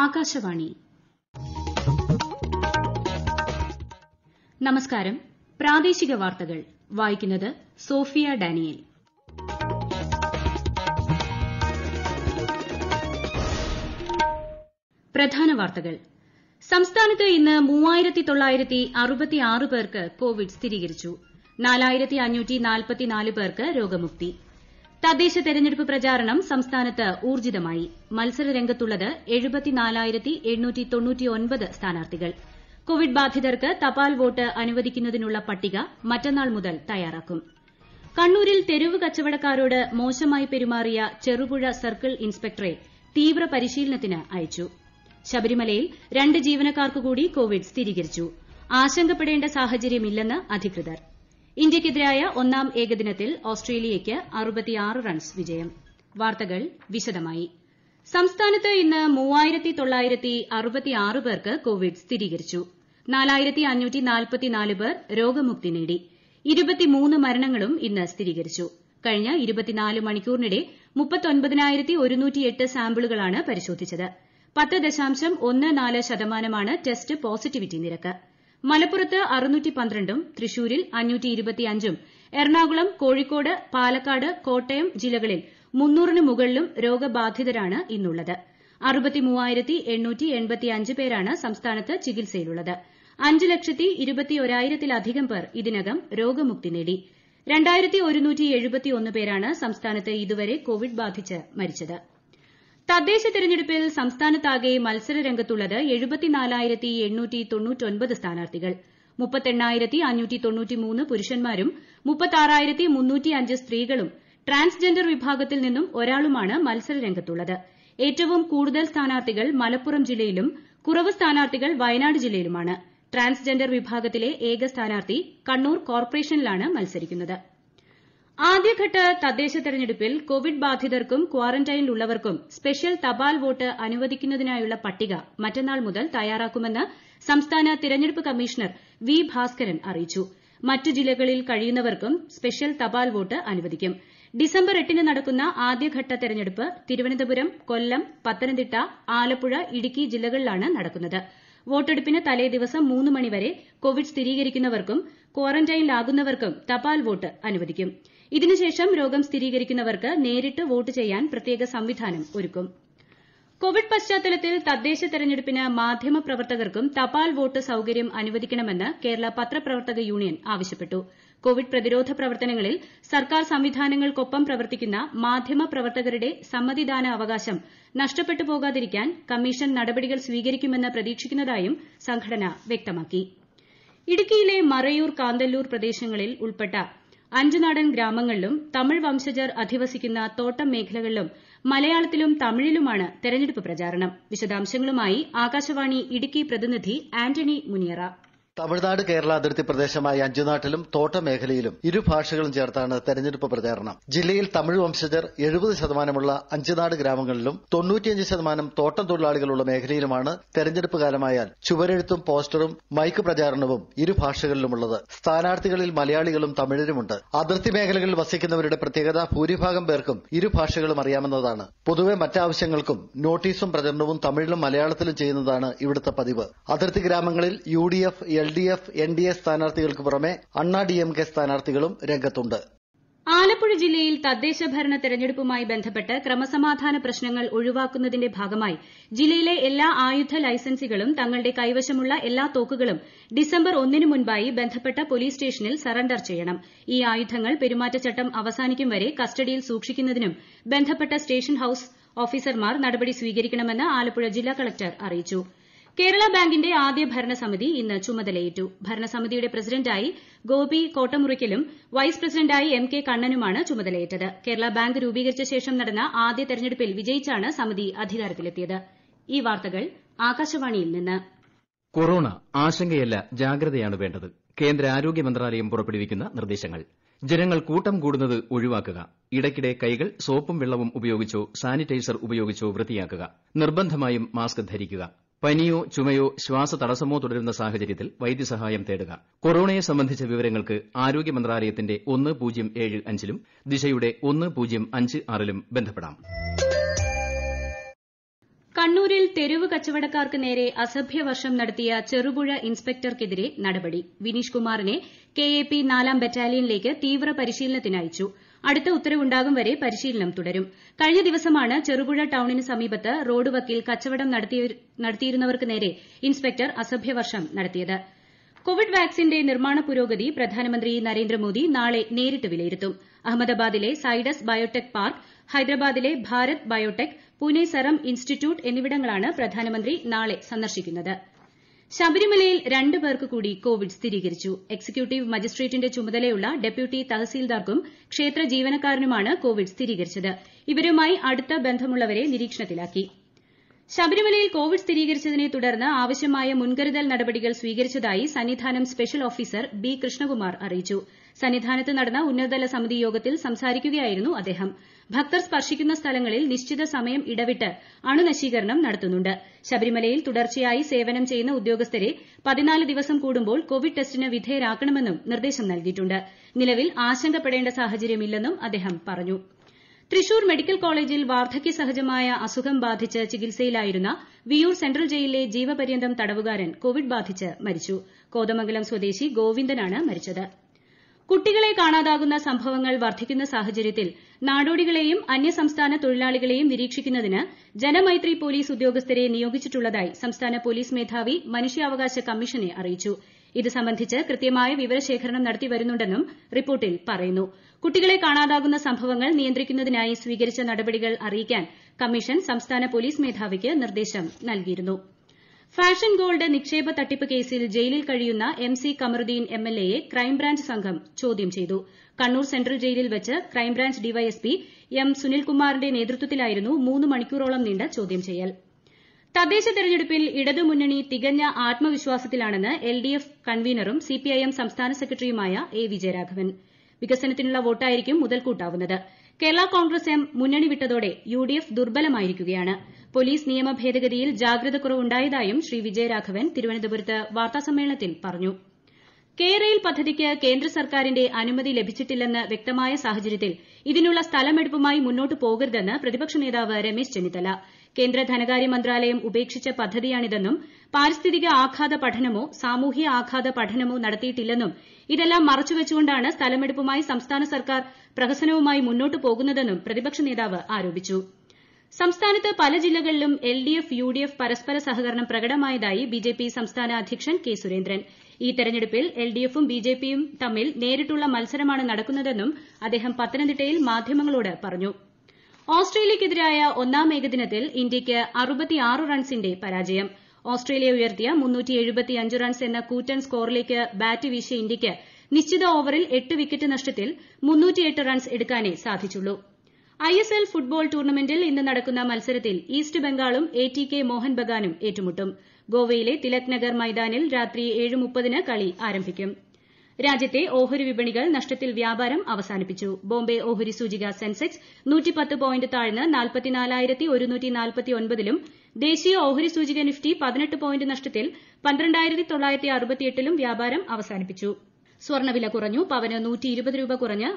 ആകാശവാണി നമസ്കാരം പ്രാദേശിക വാർത്തകൾ വായിക്കുന്നത് സോഫിയ ഡാനിയേൽ പ്രധാന വാർത്തകൾ സംസ്ഥാനത്ത് ഇന്ന് മൂവായിരത്തി തൊള്ളായിരത്തി അറുപത്തിയാറ് പേർക്ക് കോവിഡ് സ്ഥിരീകരിച്ചു നാലായിരത്തി അഞ്ഞൂറ്റി നാൽപ്പത്തിനാല് പേർക്ക് രോഗമുക്തി തദ്ദേശ തെരഞ്ഞെടുപ്പ് പ്രചാരണം സംസ്ഥാനത്ത് ഊർജ്ജിതമായി സ്ഥാനാർത്ഥികൾ കോവിഡ് ബാധിതർക്ക് തപാൽ വോട്ട് അനുവദിക്കുന്നതിനുള്ള പട്ടിക മറ്റന്നാൾ മുതൽ തയ്യാറാക്കും കണ്ണൂരിൽ തെരുവ് കച്ചവടക്കാരോട് മോശമായി പെരുമാറിയ ചെറുപുഴ സർക്കിൾ ഇൻസ്പെക്ടറെ തീവ്ര പരിശീലനത്തിന് അയച്ചു ശബരിമലയിൽ രണ്ട് ജീവനക്കാർക്ക് കൂടി കോവിഡ് സ്ഥിരീകരിച്ചു ആശങ്കപ്പെടേണ്ട സാഹചര്യമില്ലെന്ന് അധികൃതർ ഇന്ത്യയ്ക്കെതിരായ ഒന്നാം ഏകദിനത്തിൽ ഓസ്ട്രേലിയയ്ക്ക് റൺസ് വിജയം വാർത്തകൾ വിശദമായി സംസ്ഥാനത്ത് ഇന്ന് പേർക്ക് കോവിഡ് സ്ഥിരീകരിച്ചു പേർ രോഗമുക്തി നേടി മരണങ്ങളും ഇന്ന് സ്ഥിരീകരിച്ചു കഴിഞ്ഞ മണിക്കൂറിനിടെ സാമ്പിളുകളാണ് പരിശോധിച്ചത് ശതമാനമാണ് ടെസ്റ്റ് പോസിറ്റിവിറ്റി നിരക്ക് മലപ്പുറത്ത് ഉം തൃശൂരിൽ ഉം എറണാകുളം കോഴിക്കോട് പാലക്കാട് കോട്ടയം ജില്ലകളിൽ ന് മുകളിലും രോഗബാധിതരാണ് ഇന്നുള്ളത് പേരാണ് സംസ്ഥാനത്ത് ചികിത്സയിലുള്ളത് അഞ്ച് ലക്ഷത്തി ഇരുപത്തിയൊരായിരത്തിലധികം പേർ ഇതിനകം രോഗമുക്തി നേടി പേരാണ് സംസ്ഥാനത്ത് ഇതുവരെ കോവിഡ് ബാധിച്ച് മരിച്ചത് തദ്ദേശ തെരഞ്ഞെടുപ്പിൽ സംസ്ഥാനത്താകെ മത്സര രംഗത്തുള്ളത് പുരുഷന്മാരും സ്ത്രീകളും ട്രാൻസ്ജെൻഡർ വിഭാഗത്തിൽ നിന്നും ഒരാളുമാണ് രംഗത്തുള്ളത് ഏറ്റവും കൂടുതൽ സ്ഥാനാർത്ഥികൾ മലപ്പുറം ജില്ലയിലും കുറവ് സ്ഥാനാർത്ഥികൾ വയനാട് ജില്ലയിലുമാണ് ട്രാൻസ്ജെൻഡർ വിഭാഗത്തിലെ ഏക സ്ഥാനാർത്ഥി കണ്ണൂർ കോർപ്പറേഷനിലാണ് മത്സരിക്കുന്നത് ആദ്യഘട്ട തദ്ദേശ തെരഞ്ഞെടുപ്പിൽ കോവിഡ് ബാധിതർക്കും കാറന്റൈനിലുള്ളവർക്കും സ്പെഷ്യൽ തപാൽ വോട്ട് അനുവദിക്കുന്നതിനായുള്ള പട്ടിക മറ്റന്നാൾ മുതൽ തയ്യാറാക്കുമെന്ന് സംസ്ഥാന തെരഞ്ഞെടുപ്പ് കമ്മീഷണർ വി ഭാസ്കരൻ അറിയിച്ചു മറ്റ് ജില്ലകളിൽ കഴിയുന്നവർക്കും സ്പെഷ്യൽ തപാൽ വോട്ട് അനുവദിക്കും ഡിസംബർ എട്ടിന് നടക്കുന്ന ആദ്യഘട്ട തെരഞ്ഞെടുപ്പ് തിരുവനന്തപുരം കൊല്ലം പത്തനംതിട്ട ആലപ്പുഴ ഇടുക്കി ജില്ലകളിലാണ് നടക്കുന്നത് വോട്ടെടുപ്പിന് തലേദിവസം മൂന്ന് മണി വരെ കോവിഡ് സ്ഥിരീകരിക്കുന്നവർക്കും ക്വാറന്റൈനിലാകുന്നവർക്കും തപാൽ വോട്ട് അനുവദിക്കും ഇതിനുശേഷം രോഗം സ്ഥിരീകരിക്കുന്നവർക്ക് നേരിട്ട് വോട്ട് ചെയ്യാൻ പ്രത്യേക സംവിധാനം ഒരുക്കും കോവിഡ് പശ്ചാത്തലത്തിൽ തദ്ദേശ തെരഞ്ഞെടുപ്പിന് മാധ്യമ പ്രവർത്തകർക്കും തപാൽ വോട്ട് സൌകര്യം അനുവദിക്കണമെന്ന് കേരള പത്രപ്രവർത്തക യൂണിയൻ ആവശ്യപ്പെട്ടു കോവിഡ് പ്രതിരോധ പ്രവർത്തനങ്ങളിൽ സർക്കാർ സംവിധാനങ്ങൾക്കൊപ്പം പ്രവർത്തിക്കുന്ന മാധ്യമ പ്രവർത്തകരുടെ സമ്മതിദാന അവകാശം നഷ്ടപ്പെട്ടു പോകാതിരിക്കാൻ കമ്മീഷൻ നടപടികൾ സ്വീകരിക്കുമെന്ന് പ്രതീക്ഷിക്കുന്നതായും സംഘടന വ്യക്തമാക്കി ഇടുക്കിയിലെ മറയൂർ കാന്തല്ലൂർ പ്രദേശങ്ങളിൽ ഉൾപ്പെട്ട പി അഞ്ചുനാടൻ ഗ്രാമങ്ങളിലും തമിഴ് വംശജർ അധിവസിക്കുന്ന തോട്ടം മേഖലകളിലും മലയാളത്തിലും തമിഴിലുമാണ് തെരഞ്ഞെടുപ്പ് പ്രചാരണം വിശദാംശങ്ങളുമായി ആകാശവാണി ഇടുക്കി പ്രതിനിധി ആന്റണി മുനിയറ തമിഴ്നാട് കേരള അതിർത്തി പ്രദേശമായ അഞ്ചുനാട്ടിലും തോട്ടമേഖലയിലും ഇരുഭാഷകളും ചേർത്താണ് തെരഞ്ഞെടുപ്പ് പ്രചാരണം ജില്ലയിൽ തമിഴ് വംശജർ എഴുപത് ശതമാനമുള്ള അഞ്ചുനാട് ഗ്രാമങ്ങളിലും തൊണ്ണൂറ്റിയഞ്ച് ശതമാനം തോട്ടം തൊഴിലാളികളുള്ള മേഖലയിലുമാണ് തെരഞ്ഞെടുപ്പ് കാലമായാൽ ചുവരെഴുത്തും പോസ്റ്ററും മൈക്ക് പ്രചാരണവും ഇരുഭാഷകളിലുമുള്ളത് സ്ഥാനാർത്ഥികളിൽ മലയാളികളും തമിഴരുമുണ്ട് അതിർത്തി മേഖലകളിൽ വസിക്കുന്നവരുടെ പ്രത്യേകത ഭൂരിഭാഗം പേർക്കും ഇരുഭാഷകളും അറിയാമെന്നതാണ് പൊതുവെ മറ്റാവശ്യങ്ങൾക്കും നോട്ടീസും പ്രചരണവും തമിഴിലും മലയാളത്തിലും ചെയ്യുന്നതാണ് ഇവിടുത്തെ പതിവ് അതിർത്തി ഗ്രാമങ്ങളിൽ U D F L LDF NDA സ്ഥാനാർത്ഥികൾക്ക് പുറമെ അണ്ണാ ഡി എം കെ സ്ഥാനാർത്ഥികളും രംഗത്തുണ്ട് ആലപ്പുഴ ജില്ലയിൽ തദ്ദേശ ഭരണ തെരഞ്ഞെടുപ്പുമായി ബന്ധപ്പെട്ട് ക്രമസമാധാന പ്രശ്നങ്ങൾ ഒഴിവാക്കുന്നതിന്റെ ഭാഗമായി ജില്ലയിലെ എല്ലാ ആയുധ ലൈസൻസികളും തങ്ങളുടെ കൈവശമുള്ള എല്ലാ തോക്കുകളും ഡിസംബർ ഒന്നിന് മുൻപായി ബന്ധപ്പെട്ട പോലീസ് സ്റ്റേഷനിൽ സറണ്ടർ ചെയ്യണം ഈ ആയുധങ്ങൾ പെരുമാറ്റച്ചട്ടം അവസാനിക്കും വരെ കസ്റ്റഡിയിൽ സൂക്ഷിക്കുന്നതിനും ബന്ധപ്പെട്ട സ്റ്റേഷൻ ഹൌസ് ഓഫീസർമാർ നടപടി സ്വീകരിക്കണമെന്ന് ആലപ്പുഴ ജില്ലാ കളക്ടർ അറിയിച്ചു കേരള ബാങ്കിന്റെ ആദ്യ ഭരണസമിതി ഇന്ന് ചുമതലയേറ്റു ഭരണസമിതിയുടെ പ്രസിഡന്റായി ഗോപി കോട്ടമുറിക്കലും വൈസ് പ്രസിഡന്റായി എം കെ കണ്ണനുമാണ് ചുമതലയേറ്റത് കേരള ബാങ്ക് രൂപീകരിച്ച ശേഷം നടന്ന ആദ്യ തെരഞ്ഞെടുപ്പിൽ വിജയിച്ചാണ് സമിതി അധികാരത്തിലെത്തിയത് കൊറോണ ആശങ്കയല്ല ജാഗ്രതയാണ് വേണ്ടത് കേന്ദ്ര ആരോഗ്യ മന്ത്രാലയം പുറപ്പെടുവിക്കുന്ന നിർദ്ദേശങ്ങൾ ജനങ്ങൾ കൂട്ടം കൂടുന്നത് ഒഴിവാക്കുക ഇടയ്ക്കിടെ കൈകൾ സോപ്പും വെള്ളവും ഉപയോഗിച്ചോ സാനിറ്റൈസർ ഉപയോഗിച്ചോ വൃത്തിയാക്കുക നിർബന്ധമായും മാസ്ക് ധരിക്കുക പനിയോ ചുമയോ ശ്വാസതടസ്സമോ തുടരുന്ന സാഹചര്യത്തിൽ വൈദ്യസഹായം തേടുക കൊറോണയെ സംബന്ധിച്ച വിവരങ്ങൾക്ക് ആരോഗ്യ മന്ത്രാലയത്തിന്റെ ഒന്ന് പൂജ്യം ഏഴ് അഞ്ചിലും ദിശയുടെ ഒന്ന് പൂജ്യം അഞ്ച് ആറിലും ബന്ധപ്പെടാം കണ്ണൂരിൽ തെരുവ് കച്ചവടക്കാർക്ക് നേരെ അസഭ്യവർഷം നടത്തിയ ചെറുപുഴ ഇൻസ്പെക്ടർക്കെതിരെ നടപടി വിനീഷ് കുമാറിനെ കെ എ പി നാലാം ബറ്റാലിയനിലേക്ക് തീവ്ര അയച്ചു അടുത്ത ഉത്തരവുണ്ടാകും വരെ പരിശീലനം തുടരും കഴിഞ്ഞ ദിവസമാണ് ചെറുപുഴ ടൌണിന് സമീപത്ത് റോഡ് വക്കിൽ കച്ചവടം നടത്തിയിരുന്നവർക്ക് നേരെ ഇൻസ്പെക്ടർ അസഭ്യവർഷം നടത്തിയത് കോവിഡ് വാക്സിന്റെ നിർമ്മാണ പുരോഗതി പ്രധാനമന്ത്രി നരേന്ദ്രമോദി നാളെ നേരിട്ട് വിലയിരുത്തും അഹമ്മദാബാദിലെ സൈഡസ് ബയോടെക് പാർക്ക് ഹൈദരാബാദിലെ Bharat biotech Pune serum institute എന്നിവിടങ്ങളാണ് പ്രധാനമന്ത്രി നാളെ സന്ദർശിക്കൂന്നത് ശബരിമലയിൽ രണ്ട് പേർക്ക് കൂടി കോവിഡ് സ്ഥിരീകരിച്ചു എക്സിക്യൂട്ടീവ് മജിസ്ട്രേറ്റിന്റെ ചുമതലയുള്ള ഡെപ്യൂട്ടി തഹസിൽദാർക്കും ക്ഷേത്ര ജീവനക്കാരനുമാണ് കോവിഡ് സ്ഥിരീകരിച്ചത് ഇവരുമായി അടുത്ത ബന്ധമുള്ളവരെ നിരീക്ഷണത്തിലാക്കി ശബരിമലയിൽ കോവിഡ് സ്ഥിരീകരിച്ചതിനെ തുടർന്ന് ആവശ്യമായ മുൻകരുതൽ നടപടികൾ സ്വീകരിച്ചതായി Sannidhanam special officer B Krishnakumar അറിയിച്ചു സന്നിധാനത്ത് നടന്ന ഉന്നതതല സമിതി യോഗത്തിൽ സംസാരിക്കുകയായിരുന്നു അദ്ദേഹം ഭക്തർ സ്പർശിക്കുന്ന സ്ഥലങ്ങളിൽ നിശ്ചിത സമയം ഇടവിട്ട് അണുനശീകരണം നടത്തുന്നുണ്ട് ശബരിമലയിൽ തുടർച്ചയായി സേവനം ചെയ്യുന്ന ഉദ്യോഗസ്ഥരെ പതിനാല് ദിവസം കൂടുമ്പോൾ കോവിഡ് ടെസ്റ്റിന് വിധേയരാക്കണമെന്നും നിർദ്ദേശം നൽകിയിട്ടുണ്ട് നിലവിൽ ആശങ്കപ്പെടേണ്ട സാഹചര്യമില്ലെന്നും അദ്ദേഹം പറഞ്ഞു തൃശൂർ മെഡിക്കൽ കോളേജിൽ വാർദ്ധകൃ സഹജമായ അസുഖം ബാധിച്ച് ചികിത്സയിലായിരുന്ന വിയ്യൂർ സെൻട്രൽ ജയിലിലെ ജീവപര്യന്തം തടവുകാരൻ കോവിഡ് ബാധിച്ച് മരിച്ചു കോതമംഗലം സ്വദേശി ഗോവിന്ദനാണ് മരിച്ചത് കുട്ടികളെ കാണാതാകുന്ന സംഭവങ്ങൾ വർദ്ധിക്കുന്ന സാഹചര്യത്തിൽ നാടോടികളെയും അന്യസംസ്ഥാന തൊഴിലാളികളെയും നിരീക്ഷിക്കുന്നതിന് ജനമൈത്രി പോലീസ് ഉദ്യോഗസ്ഥരെ നിയോഗിച്ചിട്ടുള്ളതായി സംസ്ഥാന പോലീസ് മേധാവി മനുഷ്യാവകാശ കമ്മീഷനെ അറിയിച്ചു ഇത് സംബന്ധിച്ച് കൃത്യമായ വിവരശേഖരണം നടത്തി വരുന്നുണ്ടെന്നും റിപ്പോർട്ടിൽ പറയുന്നു കുട്ടികളെ കാണാതാകുന്ന സംഭവങ്ങൾ നിയന്ത്രിക്കുന്നതിനായി സ്വീകരിച്ച നടപടികൾ അറിയിക്കാൻ കമ്മീഷൻ സംസ്ഥാന പോലീസ് മേധാവിക്ക് നിർദ്ദേശം നൽകിയിരുന്നു ഫാഷൻ ഗോൾഡ് നിക്ഷേപ തട്ടിപ്പ് കേസിൽ ജയിലിൽ കഴിയുന്ന M C Kamaruddin M L എയെ ക്രൈംബ്രാഞ്ച് സംഘം ചോദ്യം ചെയ്തു കണ്ണൂർ സെൻട്രൽ ജയിലിൽ വച്ച് ക്രൈംബ്രാഞ്ച് ഡിവൈഎസ്പി എം സുനിൽകുമാറിന്റെ നേതൃത്വത്തിലായിരുന്നു മൂന്ന് മണിക്കൂറോളം നീണ്ട ചോദ്യം ചെയ്യൽ തദ്ദേശ തെരഞ്ഞെടുപ്പിൽ ഇടതുമുന്നണി തികഞ്ഞ ആത്മവിശ്വാസത്തിലാണെന്ന് എൽഡിഎഫ് കൺവീനറും സിപിഐഎം സംസ്ഥാന സെക്രട്ടറിയുമായ എ വിജയരാഘവൻ വികസനത്തിനുള്ള വോട്ടായിരിക്കും മുതൽക്കൂട്ടാവുന്നത് കേരള കോൺഗ്രസ് എം മുന്നണി വിട്ടതോടെ യുഡിഎഫ് ദുർബലമായിരിക്കുകയാണ് പോലീസ് നിയമ ഭേദഗതിയിൽ കുറവുണ്ടായതായും ശ്രീ വിജയരാഘവൻ തിരുവനന്തപുരത്ത് വാർത്താസമ്മേളനത്തിൽ പറഞ്ഞു കെ റെയിൽ പദ്ധതിക്ക് കേന്ദ്ര സർക്കാരിന്റെ അനുമതി ലഭിച്ചിട്ടില്ലെന്ന് വ്യക്തമായ സാഹചര്യത്തിൽ ഇതിനുള്ള സ്ഥലമെടുപ്പുമായി മുന്നോട്ട് പോകരുതെന്ന് പ്രതിപക്ഷ നേതാവ് രമേശ് ചെന്നിത്തല പറഞ്ഞു കേന്ദ്ര ധനകാര്യ മന്ത്രാലയം ഉപേക്ഷിച്ച പദ്ധതിയാണിതെന്നും പാരിസ്ഥിതിക ആഘാത പഠനമോ സാമൂഹ്യ ആഘാത പഠനമോ നടത്തിയിട്ടില്ലെന്നും ഇതെല്ലാം മറച്ചുവെച്ചുകൊണ്ടാണ് സ്ഥലമെടുപ്പുമായി സംസ്ഥാന സർക്കാർ പ്രഹസനവുമായി മുന്നോട്ട് പോകുന്നതെന്നും പ്രതിപക്ഷ നേതാവ് ആരോപിച്ചു സംസ്ഥാനത്ത് പല ജില്ലകളിലും എൽഡിഎഫ് യുഡിഎഫ് പരസ്പര സഹകരണം പ്രകടമായതായി ബിജെപി സംസ്ഥാന അധ്യക്ഷൻ കെ സുരേന്ദ്രൻ ഈ തെരഞ്ഞെടുപ്പിൽ എൽഡിഎഫും ബിജെപിയും തമ്മിൽ നേരിട്ടുള്ള മത്സരമാണ് നടക്കുന്നതെന്നും അദ്ദേഹം പത്തനംതിട്ടയിൽ മാധ്യമങ്ങളോട് പറഞ്ഞു ഓസ്ട്രേലിയയ്ക്കെതിരായ ഒന്നാം ഏകദിനത്തിൽ ഇന്ത്യയ്ക്ക് റൺസിന്റെ പരാജയം ഓസ്ട്രേലിയ ഉയർത്തിയ റൺസ് എന്ന കൂറ്റൻ സ്കോറിലേക്ക് ബാറ്റ് വീശിയ ഇന്ത്യയ്ക്ക് നിശ്ചിത ഓവറിൽ എട്ട് വിക്കറ്റ് നഷ്ടത്തിൽ റൺസ് എടുക്കാനേ സാധിച്ചുള്ളൂ ഐഎസ്എൽ ഫുട്ബോൾ ടൂർണമെന്റിൽ ഇന്ന് നടക്കുന്ന മത്സരത്തിൽ ഈസ്റ്റ് ബംഗാളും എടികെ മോഹൻ ബഗാനും ഏറ്റുമുട്ടും ഗോവയിലെ തിലക് നഗർ മൈതാനിൽ രാത്രി ഏഴ് മുപ്പതിന് കളി ആരംഭിക്കും രാജ്യത്തെ ഓഹരി വിപണികൾ നഷ്ടത്തിൽ വ്യാപാരം അവസാനിപ്പിച്ചു ബോംബെ ഓഹരി സൂചിക സെൻസെക്സ് പോയിന്റ് താഴ്ന്ന് ലും ദേശീയ ഓഹരി സൂചിക നിഫ്റ്റി പോയിന്റ് നഷ്ടത്തിൽ ലും വ്യാപാരം അവസാനിപ്പിച്ചു സ്വർണ്ണവില കുറഞ്ഞു പവന് രൂപ കുറഞ്ഞ്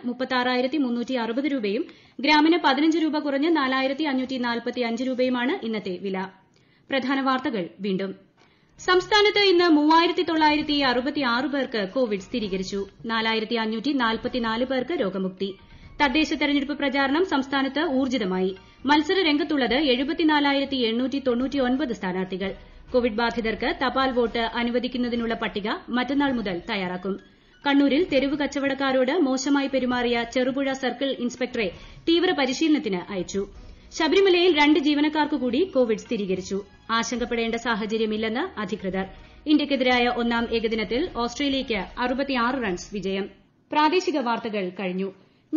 രൂപയും ഗ്രാമിന് രൂപ കുറഞ്ഞ് രൂപയുമാണ് ഇന്നത്തെ വില സംസ്ഥാനത്ത് ഇന്ന് കോവിഡ് സ്ഥിരീകരിച്ചു പേർക്ക് രോഗമുക്തി തദ്ദേശ തെരഞ്ഞെടുപ്പ് പ്രചാരണം സംസ്ഥാനത്ത് ഊർജ്ജിതമായി മത്സരരംഗത്തുള്ളത് സ്ഥാനാർത്ഥികൾ കോവിഡ് ബാധിതർക്ക് തപാൽ വോട്ട് അനുവദിക്കുന്നതിനുള്ള പട്ടിക മറ്റന്നാൾ മുതൽ തയ്യാറാക്കും കണ്ണൂരിൽ തെരുവ് കച്ചവടക്കാരോട് മോശമായി പെരുമാറിയ ചെറുപുഴ സർക്കിൾ ഇൻസ്പെക്ടറെ തീവ്ര പരിശീലനത്തിന് അയച്ചു ശബരിമലയിൽ രണ്ട് ജീവനക്കാർക്ക് കൂടി കോവിഡ് സ്ഥിരീകരിച്ചു ആശങ്കപ്പെടേണ്ട സാഹചര്യമില്ലെന്ന് അധികൃതർ ഇന്ത്യക്കെതിരായ ഒന്നാം ഏകദിനത്തിൽ ഓസ്ട്രേലിയയ്ക്ക് റൺസ് വിജയം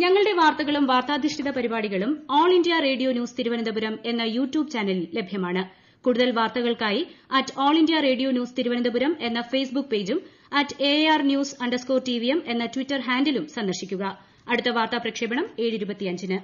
ഞങ്ങളുടെ വാർത്തകളും വാർത്താധിഷ്ഠിത പരിപാടികളും all India radio news Thiruvananthapuram എന്ന യൂട്യൂബ് ചാനലിൽ ലഭ്യമാണ് കൂടുതൽ വാർത്തകൾക്കായി at all India radio news Thiruvananthapuram എന്ന ഫേസ്ബുക്ക് പേജും at A R news underscore T V M എന്ന ട്വിറ്റർ ഹാൻഡിലും സന്ദർശിക്കുക അടുത്ത വാർത്താ പ്രക്ഷേപണം ഏഴ് ഇരുപത്തിയഞ്ചിന്